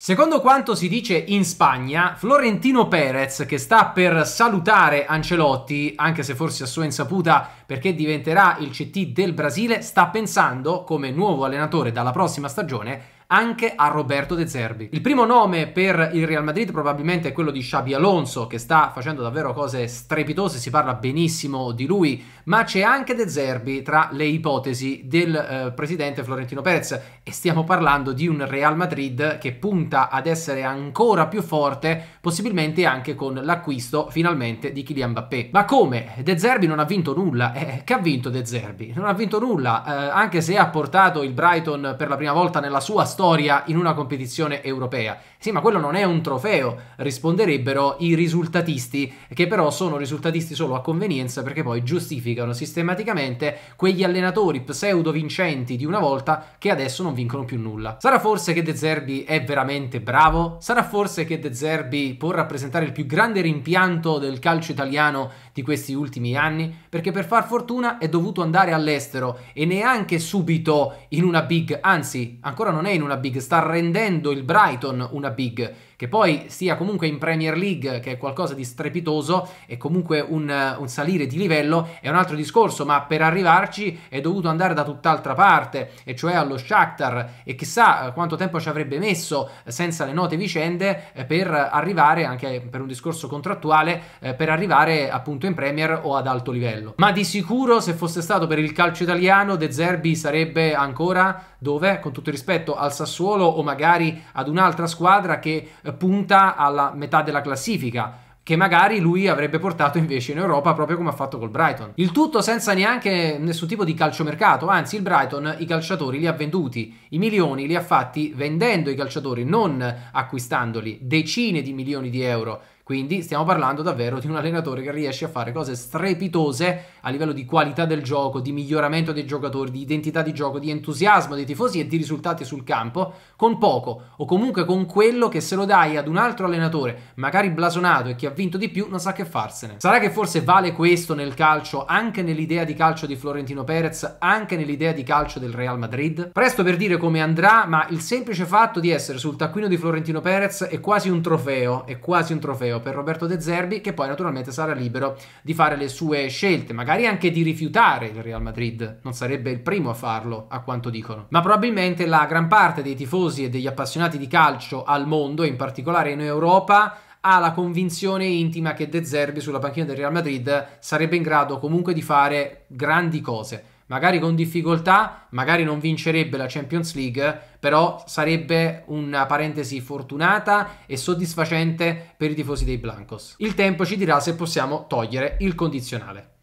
Secondo quanto si dice in Spagna, Florentino Perez, che sta per salutare Ancelotti, anche se forse a sua insaputa perché diventerà il CT del Brasile, sta pensando, come nuovo allenatore dalla prossima stagione, anche a Roberto De Zerbi. Il primo nome per il Real Madrid probabilmente è quello di Xabi Alonso che sta facendo davvero cose strepitose, si parla benissimo di lui, ma c'è anche De Zerbi tra le ipotesi del eh, presidente Florentino Perez e stiamo parlando di un Real Madrid che punta ad essere ancora più forte, possibilmente anche con l'acquisto finalmente di Kylian Mbappé. Ma come? De Zerbi non ha vinto nulla, eh, che ha vinto De Zerbi? Non ha vinto nulla, eh, anche se ha portato il Brighton per la prima volta nella sua storia storia in una competizione europea. Sì, ma quello non è un trofeo, risponderebbero i risultatisti, che però sono risultatisti solo a convenienza perché poi giustificano sistematicamente quegli allenatori pseudo vincenti di una volta che adesso non vincono più nulla. Sarà forse che De Zerbi è veramente bravo? Sarà forse che De Zerbi può rappresentare il più grande rimpianto del calcio italiano di questi ultimi anni? Perché per far fortuna è dovuto andare all'estero e neanche subito in una big, anzi ancora non è in una una big, sta rendendo il Brighton una big che poi sia comunque in Premier League, che è qualcosa di strepitoso, è comunque un, un salire di livello, è un altro discorso, ma per arrivarci è dovuto andare da tutt'altra parte, e cioè allo Shakhtar, e chissà eh, quanto tempo ci avrebbe messo eh, senza le note vicende eh, per arrivare, anche per un discorso contrattuale, per arrivare appunto in Premier o ad alto livello. Ma di sicuro se fosse stato per il calcio italiano, De Zerbi sarebbe ancora dove? Con tutto rispetto al Sassuolo o magari ad un'altra squadra che punta alla metà della classifica che magari lui avrebbe portato invece in Europa proprio come ha fatto col Brighton. Il tutto senza neanche nessun tipo di calciomercato, anzi il Brighton i calciatori li ha venduti, i milioni li ha fatti vendendo i calciatori, non acquistandoli, decine di milioni di euro quindi stiamo parlando davvero di un allenatore che riesce a fare cose strepitose a livello di qualità del gioco, di miglioramento dei giocatori, di identità di gioco, di entusiasmo dei tifosi e di risultati sul campo con poco o comunque con quello che se lo dai ad un altro allenatore, magari blasonato e che ha vinto di più, non sa che farsene. Sarà che forse vale questo nel calcio, anche nell'idea di calcio di Florentino Perez, anche nell'idea di calcio del Real Madrid? Presto per dire come andrà, ma il semplice fatto di essere sul taccuino di Florentino Perez è quasi un trofeo, è quasi un trofeo torneo per Roberto De Zerbi, che poi naturalmente sarà libero di fare le sue scelte, magari anche di rifiutare il Real Madrid. Non sarebbe il primo a farlo, a quanto dicono. Ma probabilmente la gran parte dei tifosi e degli appassionati di calcio al mondo, in particolare in Europa, ha la convinzione intima che De Zerbi sulla panchina del Real Madrid sarebbe in grado comunque di fare grandi cose magari con difficoltà, magari non vincerebbe la Champions League, però sarebbe una parentesi fortunata e soddisfacente per i tifosi dei Blancos. Il tempo ci dirà se possiamo togliere il condizionale.